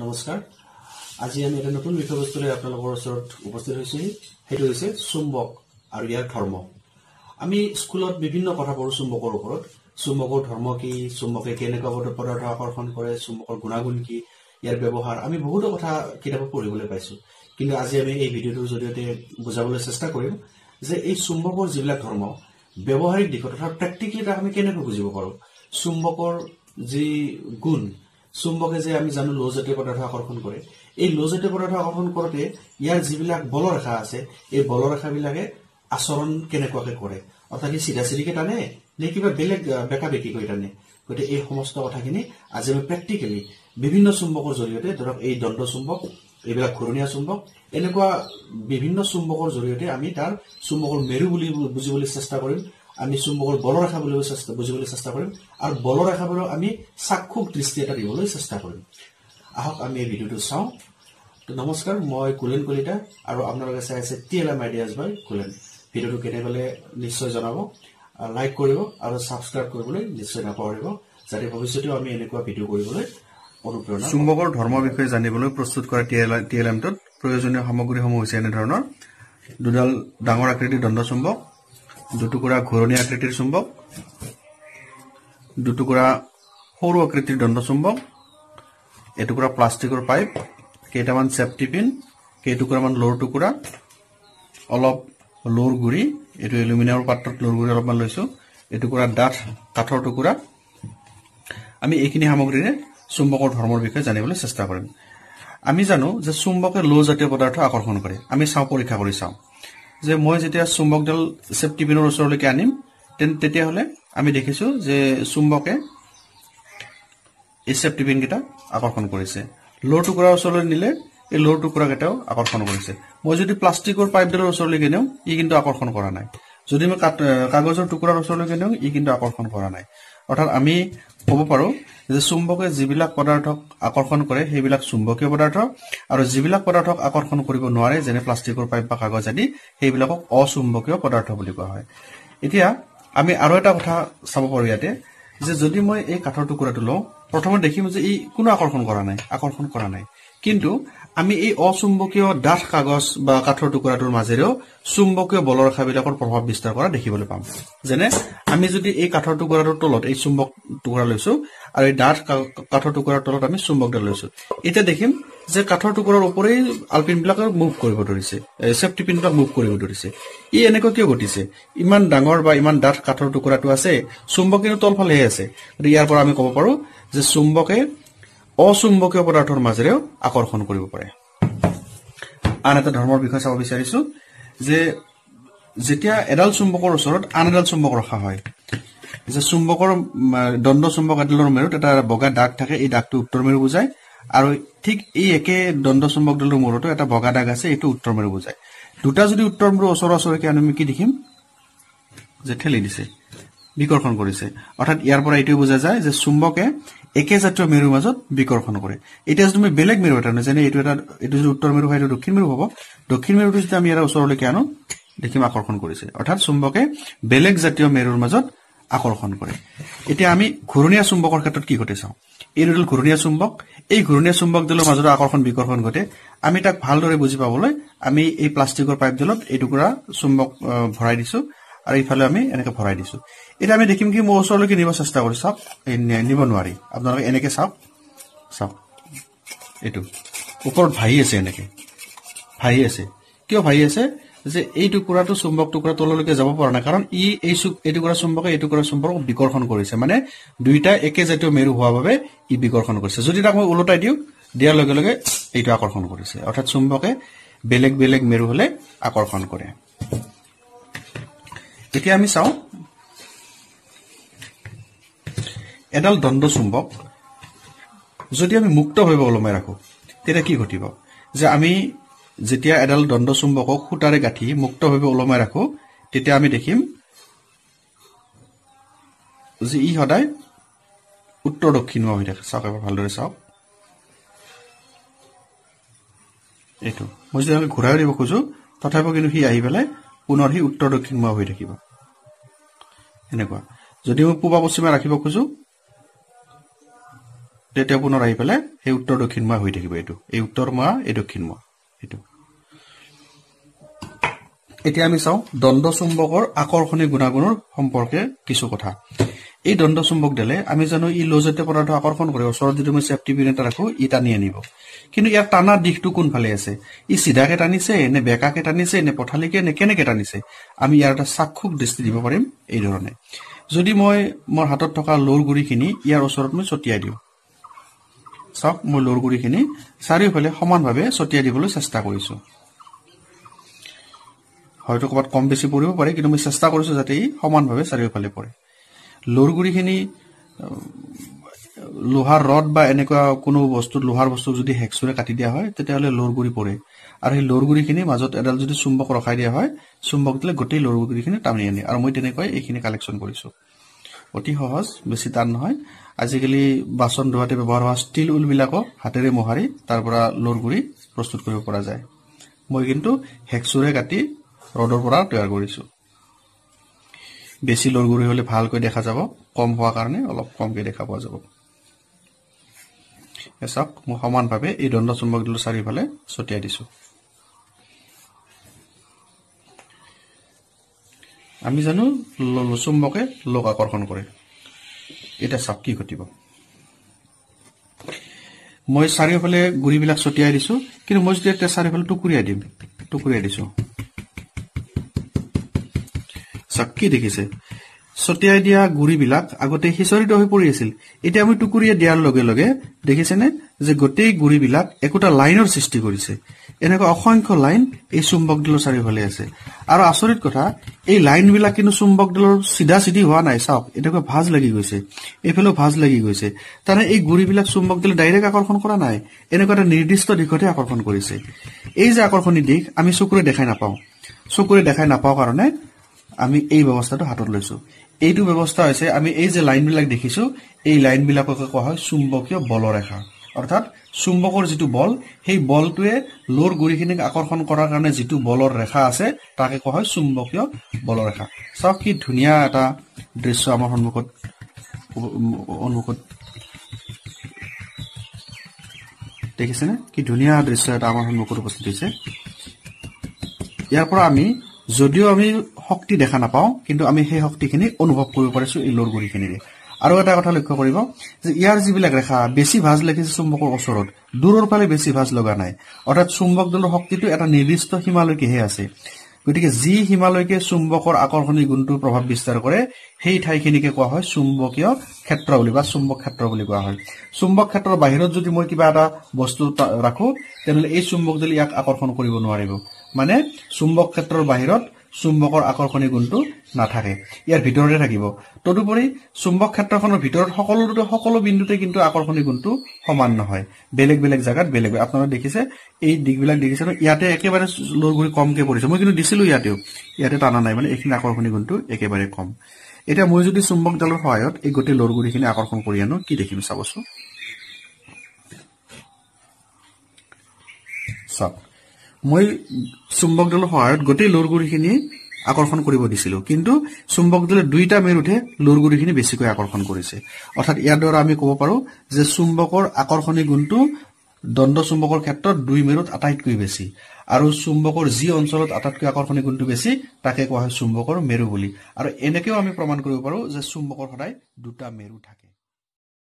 নমস্কাৰ আজি আমি এটা নতুন বিষয়বস্তুৰে আপোনালোকৰ ওচৰত উপস্থিত হৈছোহি সেইটো হৈছে চুম্বক আৰু ইয়াৰ ধৰ্ম আমি স্কুলত বিভিন্ন কথা পঢ়োঁ চুম্বকৰ ওপৰত চুম্বকৰ ধৰ্ম কি চুম্বকে কেনেকুৱা পদাৰ্থ আকৰ্ষণ কৰে চুম্বকৰ গুণাগুণ কি ইয়াৰ ব্যৱহাৰ আমি বহুতো কথা কিতাপত পঢ়িবলৈ পাইছোঁ কিন্তু আজি আমি এই ভিডিঅ'টোৰ জৰিয়তে বুজাবলৈ চেষ্টা কৰিম যে এই চুম্বকৰ যিবিলাক ধৰ্ম ব্যৱহাৰিক দিশত অৰ্থাৎ প্ৰেক্টিকেলি তাক আমি কেনেকৈ বুজিব পাৰোঁ চুম্বকৰ যি গুণ চুম্বকে যে আমি জানো লজাতীয় পদাৰ্থ আকৰ্ষণ কৰে এই লজাতীয় পদাৰ্থ আকৰ্ষণ কৰোঁতে ইয়াৰ যিবিলাক বলৰেখা আছে এই বলৰেখাবিলাকে আচৰণ কেনেকুৱাকে কৰে অৰ্থাৎ সি চিধা চিধিকে টানে নে কিবা বেলেগ বেকা বেকি কৰি টানে গতিকে এই সমস্ত কথাখিনি আজি আমি প্ৰেক্টিকেলি বিভিন্ন চুম্বকৰ জৰিয়তে ধৰক এই দণ্ড চুম্বক এইবিলাক ঘূৰণীয়া চুম্বক এনেকুৱা বিভিন্ন চুম্বকৰ জৰিয়তে আমি তাৰ চুম্বকৰ মেৰু বুলি বুজিবলৈ চেষ্টা কৰিম আমি চুম্বকৰ বল ৰেখা চেষ্টা বুজিবলৈ চেষ্টা কৰিম আৰু বল ৰেখাবোৰক আমি চাক্ষুক দৃষ্টি এটা দিবলৈ চেষ্টা কৰিম আহক আমি এই ভিডিঅ'টো চাওঁ তো নমস্কাৰ মই কুলেন কলিতা আৰু আপোনালোকে চাই আছে T L M ideas by কুলেন ভিডিঅ'টো কেনেকৈ নিশ্চয় জনাব লাইক কৰিব আৰু ছাবস্ক্ৰাইব কৰিবলৈ নিশ্চয় নাপাহৰিব যাতে ভৱিষ্যতেও আমি এনেকুৱা ভিডিঅ' কৰিবলৈ অনুপ্ৰেৰণা চুম্বকৰ ধৰ্মৰ বিষয়ে জানিবলৈ প্ৰস্তুত কৰা টি এল টি এল এমটোত প্ৰয়োজনীয় সামগ্ৰীসমূহ হৈছে এনেধৰণৰ দুডাল ডাঙৰ আকৃতিৰ দণ্ড চুম্বক দুটুকুৰা ঘূৰণী আকৃতিৰ চুম্বক দুটুকুৰা সৰু আকৃতিৰ দণ্ড চুম্বক এটুকুৰা প্লাষ্টিকৰ পাইপ কেইটামান চেফটি পিন কেইটুকুৰামান লৰ টুকুৰা অলপ লৰ গুৰি এইটো এলুমিনিয়ামৰ পাত্ৰত লৰ গুৰি অলপমান লৈছোঁ এটুকুৰা ডাঠ কাঠৰ টুকুৰা আমি এইখিনি সামগ্ৰীৰে চুম্বকৰ ধৰ্মৰ বিষয়ে জানিবলৈ চেষ্টা কৰিম আমি জানো যে চুম্বকে লো জাতীয় পদাৰ্থ আকৰ্ষণ কৰে আমি চাওঁ পৰীক্ষা কৰি চাওঁ যে মই যেতিয়া চুম্বকডাল চেফটি পিনৰ ওচৰলৈকে আনিম তেতিয়াহ'লে আমি দেখিছোঁ যে চুম্বকে এই চেফটি পিনকেইটা আকৰ্ষণ কৰিছে ল'ৰ টুকুৰাৰ ওচৰলৈ নিলে এই ল'ৰ টুকুৰাকেইটাও আকৰ্ষণ কৰিছে মই যদি প্লাষ্টিকৰ পাইপডালৰ ওচৰলৈকে নিওঁ ই কিন্তু আকৰ্ষণ কৰা নাই যদি মই কাগজৰ টুকুৰাৰ ওচৰলৈকে নিওঁ ই কিন্তু আকৰ্ষণ কৰা নাই অৰ্থাৎ আমি ক'ব পাৰোঁ যে চুম্বকে যিবিলাক পদাৰ্থক আকৰ্ষণ কৰে সেইবিলাক চুম্বকীয় পদাৰ্থ আৰু যিবিলাক পদাৰ্থক আকৰ্ষণ কৰিব নোৱাৰে যেনে প্লাষ্টিকৰ পাইপ বা কাগজ আদি সেইবিলাকক অচুম্বকীয় পদাৰ্থ বুলি কোৱা হয় এতিয়া আমি আৰু এটা কথা চাব পাৰোঁ ইয়াতে যে যদি মই এই কাঠৰ টুকুৰাটো লওঁ প্ৰথমে দেখিম যে ই কোনো আকৰ্ষণ কৰা নাই আকৰ্ষণ কৰা নাই কিন্তু আমি এই অচুম্বকীয় ডাঠ কাগজ বা কাঠৰ টুকুৰাটোৰ মাজেৰেও চুম্বকীয় বলৰ ৰেখাবিলাকৰ প্ৰভাৱ বিস্তাৰ কৰা দেখিবলৈ পাম যেনে আমি যদি এই কাঠৰ টুকুৰাটোৰ তলত এই চুম্বক টুকুৰা লৈছো আৰু এই ডাঠ কাঠৰ টুকুৰাৰ তলত আমি চুম্বকডাল লৈছো এতিয়া দেখিম যে কাঠৰ টুকুৰাৰ ওপৰেই আলপিনবিলাক মুভ কৰিব ধৰিছে চেফটি পিনবিলাক মুভ কৰিব ধৰিছে ই এনেকুৱা কিয় ঘটিছে ইমান ডাঙৰ বা ইমান ডাঠ কাঠৰ টুকুৰাটো আছে চুম্বক কিন্তু তলফালেহে আছে গতিকে ইয়াৰ পৰা আমি কব পাৰো যে চুম্বকে অচুম্বকীয় পদাৰ্থৰ মাজেৰেও আকৰ্ষণ কৰিব পাৰে আন এটা ধৰ্মৰ বিষয়ে চাব বিচাৰিছো যে যেতিয়া এডাল চুম্বকৰ ওচৰত আন এডাল চুম্বক ৰখা হয় যে চুম্বকৰ দণ্ড চুম্বক এডালৰ মেৰুত এটা বগা দাগ থাকে এই দাগটো উত্তৰ মেৰু বুজায় আৰু ঠিক এই একে দণ্ড চুম্বকডালৰ মূৰতো এটা বগা দাগ আছে এইটো উত্তৰ মেৰু বুজায় দুটা যদি উত্তৰ মেৰু ওচৰ ওচৰকে আমি কি দেখিম যে ঠেলি দিছে বিকৰ্ষণ কৰিছে অৰ্থাৎ ইয়াৰ পৰা এইটোৱে বুজা যায় যে চুম্বকে একে জাতীয় মেৰুৰ মাজত বিকৰ্ষণ কৰে এতিয়া যদি তুমি বেলেগ মেৰু এটা যেনে এইটো এটা এইটো যদি উত্তৰ মেৰু হয় এইটো দক্ষিণ মেৰু হ'ব দক্ষিণ মেৰুটো যদি আমি ইয়াৰ ওচৰলৈকে আনো দেখিম আকৰ্ষণ কৰিছে অৰ্থাৎ চুম্বকে বেলেগ জাতীয় মেৰুৰ মাজত আকৰ্ষণ কৰে এতিয়া আমি ঘূৰণীয়া চুম্বকৰ ক্ষেত্ৰত কি ঘটে চাওঁ এইটো দুডাল ঘূৰণীয়া চুম্বক এই ঘূৰণীয়া চুম্বকডালৰ মাজত আকৰ্ষণ বিকৰ্ষণ ঘটে আমি তাক ভালদৰে বুজি পাবলৈ আমি এই প্লাষ্টিকৰ পাইপডালত এই টুকুৰা চুম্বক ভৰাই দিছো আৰু ইফালে আমি এনেকে ভৰাই দিছো এতিয়া আমি দেখিম কি মোৰ ওচৰলৈকে নিব চেষ্টা কৰি চাওক নিব নোৱাৰি আপোনালোকে এনেকে চাওক চাওক এইটো ওপৰত ভাহি আছে এনেকে ভাহি আছে কিয় ভাহি আছে যে এই টুকুৰাটো চুম্বক টুকুৰা তললৈকে যাব পৰা নাই কাৰণ ই এই টুকুৰা চুম্বকে এই টুকুৰা চুম্বকক বিকৰ্ষণ কৰিছে মানে দুইটা একে জাতীয় মেৰু হোৱাৰ বাবে ই বিকৰ্ষণ কৰিছে যদি তাক মই ওলোটাই দিওঁ দিয়াৰ লগে লগে এইটো আকৰ্ষণ কৰিছে অৰ্থাৎ চুম্বকে বেলেগ বেলেগ মেৰু হলে আকৰ্ষণ কৰে এতিয়া আমি চাওঁ এডাল দণ্ড চুম্বক যদি আমি মুক্তভাৱে ওলমাই ৰাখোঁ তেতিয়া কি ঘটিব যে আমি যেতিয়া এডাল দণ্ড চুম্বকক সূতাৰে গাঁঠি মুক্তভাৱে ওলমাই ৰাখোঁ তেতিয়া আমি দেখিম যে ই সদায় উত্তৰ দক্ষিণমুখ হৈ থাকে চাওক এবাৰ ভালদৰে চাওক এইটো মই যদি আমি ঘূৰাই দিব খোজোঁ তথাপিও কিন্তু সি আহি পেলাই পুনৰ সি উত্তৰ দক্ষিণমুখা হৈ থাকিব এনেকুৱা যদি মই পূবা পশ্চিমে ৰাখিব খোজো তেতিয়া পুনৰ আহি পেলাই সেই উত্তৰ দক্ষিণমুখা হৈ থাকিব এইটো এই উত্তৰমুৱা এই দক্ষিণমুৱা এইটো এতিয়া আমি চাওঁ দণ্ড চুম্বকৰ আকৰ্ষণীয় গুণাগুণৰ সম্পৰ্কে কিছু কথা এই দণ্ড চুম্বক দিলে আমি জানো ই লজতীয় পদাৰ্থ আকৰ্ষণ কৰে ওচৰত যদি মই চেফটি পিন এটা ৰাখো ই টানি আনিব কিন্তু ইয়াৰ টানা দিশটো কোনফালে আছে ই চিধাকে টানিছে নে বেকাকে টানিছে নে পথালিকে নে কেনেকে টানিছে আমি ইয়াৰ এটা চাক্ষুক দৃষ্টি দিব পাৰিম এই ধৰণে যদি মই মোৰ হাতত থকা লৰ গুৰিখিনি ইয়াৰ ওচৰত মই ছটিয়াই দিওঁ চাওক মই লৰ গুৰিখিনি চাৰিওফালে সমানভাৱে ছটিয়াই দিবলৈ চেষ্টা কৰিছো হয়তো ক'ৰবাত কম বেছি পৰিব পাৰে কিন্তু মই চেষ্টা কৰিছো যাতে ই সমানভাৱে চাৰিওফালে পৰে লৰ গুৰিখিনি লোহাৰ ৰদ বা এনেকুৱা কোনো বস্তু লোহাৰ বস্তু যদি হেক্সুৰে কাটি দিয়া হয় তেতিয়াহ'লে লৰ গুড়ি পৰে আৰু সেই লৰ গুড়িখিনি মাজত এডাল যদি চুম্বক ৰখাই দিয়া হয় চুম্বক দিলে গোটেই লৰ গুৰিখিনি টানি আনি আৰু মই তেনেকৈ এইখিনি কালেকশ্যন কৰিছো অতি সহজ বেছি টান নহয় আজিকালি বাচন ধোৱাতে ব্যৱহাৰ হোৱা ষ্টীল উলবিলাকো হাতেৰে মোহাৰি তাৰ পৰা লৰ গুড়ি প্ৰস্তুত কৰিব পৰা যায় মই কিন্তু হেক্সুৰে কাটি ৰদৰ পৰা তৈয়াৰ কৰিছো বেছি ল'ৰ লৰগুৰি হ'লে ভালকৈ দেখা যাব কম হোৱাৰ কাৰণে অলপ কমকৈ দেখা পোৱা যাব চাওক মই সমানভাৱে এই দণ্ড চুম্বকডাল চাৰিওফালে ছটিয়াই দিছোঁ আমি জানো চুম্বকে লোক আকৰ্ষণ কৰে এতিয়া চাওক কি ঘটিব মই চাৰিওফালে গুৰিবিলাক ছটিয়াই দিছোঁ কিন্তু মই যেতিয়া চাৰিওফালে টুকুৰিয়াই দিম টুকুৰিয়াই দিছোঁ কি দেখিছে ছটিয়াই দিয়া গুৰিবিলাক আগতে সিঁচৰিত হৈ পৰি আছিল এতিয়া আমি টুকুৰিয়ে দিয়াৰ লগে লগে দেখিছেনে যে গোটেই গুৰিবিলাক একোটা লাইনৰ সৃষ্টি কৰিছে এনেকুৱা অসংখ্য লাইন এই চুম্বকদলৰ চাৰিওফালে আছে আৰু আচৰিত কথা এই লাইনবিলাক কিন্তু চুম্বকদলৰ চিধা চিধি হোৱা নাই চাওক এনেকুৱা ভাজ লাগি গৈছে এইফালেও ভাজ লাগি গৈছে তাৰমানে এই গুৰিবিলাক চুম্বকদলে ডাইৰেক্ট আকৰ্ষণ কৰা নাই এনেকুৱা এটা নিৰ্দিষ্ট দিশতহে আকৰ্ষণ কৰিছে এই যে আকৰ্ষণী দিশ আমি চকুৰে দেখাই নাপাওঁ চকুৰে দেখাই নাপাওঁ কাৰণে আমি এই ব্যৱস্থাটো হাতত লৈছো এইটো ব্যৱস্থা হৈছে আমি এই যে লাইনবিলাক দেখিছো এই লাইনবিলাককে কোৱা হয় চুম্বকীয় বলৰেখা অৰ্থাৎ চুম্বকৰ যিটো বল সেই বলটোৱে লৰ গুৰিখিনিক আকৰ্ষণ কৰাৰ কাৰণে যিটো বলৰ ৰেখা আছে তাকে কোৱা হয় চুম্বকীয় বলৰেখা চাওক কি ধুনীয়া এটা দৃশ্য আমাৰ সন্মুখত সন্মুখত দেখিছেনে কি ধুনীয়া দৃশ্য এটা আমাৰ সন্মুখত উপস্থিত হৈছে ইয়াৰ পৰা আমি যদিও আমি শক্তি দেখা নাপাওঁ কিন্তু আমি সেই শক্তিখিনি অনুভৱ কৰিব পাৰিছোঁ লোৰ গুৰিখিনিৰে আৰু এটা কথা লক্ষ্য কৰিব যে ইয়াৰ যিবিলাক ৰেখা বেছি ভাজ লাগিছে চুম্বকৰ ওচৰত দূৰৰ ফালে বেছি ভাজ লগা নাই অৰ্থাৎ চুম্বক চুম্বকদলৰ শক্তিটো এটা নিৰ্দিষ্ট সীমালৈকেহে আছে গতিকে যি সীমালৈকে চুম্বকৰ আকৰ্ষণীয় গুণটোৰ প্ৰভাৱ বিস্তাৰ কৰে সেই ঠাইখিনিকে কোৱা হয় চুম্বকীয় ক্ষেত্ৰ বুলি বা চুম্বক ক্ষেত্ৰ বুলি কোৱা হয় চুম্বক ক্ষেত্ৰৰ বাহিৰত যদি মই কিবা এটা বস্তু ৰাখোঁ তেনেহ'লে এই চুম্বক চুম্বকজনী ইয়াক আকৰ্ষণ কৰিব নোৱাৰিব মানে চুম্বক ক্ষেত্ৰৰ বাহিৰত চুম্বকৰ আকৰ্ষণী গুণটো নাথাকে ইয়াৰ ভিতৰতে থাকিব তদুপৰি চুম্বক ক্ষেত্ৰখনৰ ভিতৰত সকলো সকলো বিন্দুতে কিন্তু আকৰ্ষণীয় গুণটো সমান নহয় বেলেগ বেলেগ জেগাত বেলেগ আপোনালোকে দেখিছে এই দিশবিলাক দেখিছে ইয়াতে একেবাৰে লৈ ঘূৰি কমকৈ পৰিছে মই কিন্তু দিছিলো ইয়াতেও ইয়াতে টানা নাই মানে এইখিনি আকৰ্ষণীয় গুণটো একেবাৰে কম এতিয়া মই যদি চুম্বক চুম্বকডালৰ সহায়ত এই গোটেই লৰ গুৰিখিনি আকৰ্ষণ কৰি আনো কি দেখিম চাবচোন চাওক মই চুম্বকদলৰ সহায়ত গোটেই লৰ গুৰিখিনি আকৰ্ষণ কৰিব দিছিলোঁ কিন্তু চুম্বকদলে দুইটা মেৰুতহে লৰ গুৰিখিনি বেছিকৈ আকৰ্ষণ কৰিছে অৰ্থাৎ ইয়াৰ দ্বাৰা আমি ক'ব পাৰোঁ যে চুম্বকৰ আকৰ্ষণী গুণটো দণ্ড চুম্বকৰ ক্ষেত্ৰত দুই মেৰুত আটাইতকৈ বেছি আৰু চুম্বকৰ যি অঞ্চলত আটাইতকৈ আকৰ্ষণী গুণটো বেছি তাকে কোৱা হয় চুম্বকৰ মেৰু বুলি আৰু এনেকৈও আমি প্ৰমাণ কৰিব পাৰোঁ যে চুম্বকৰ সদায় দুটা মেৰু থাকে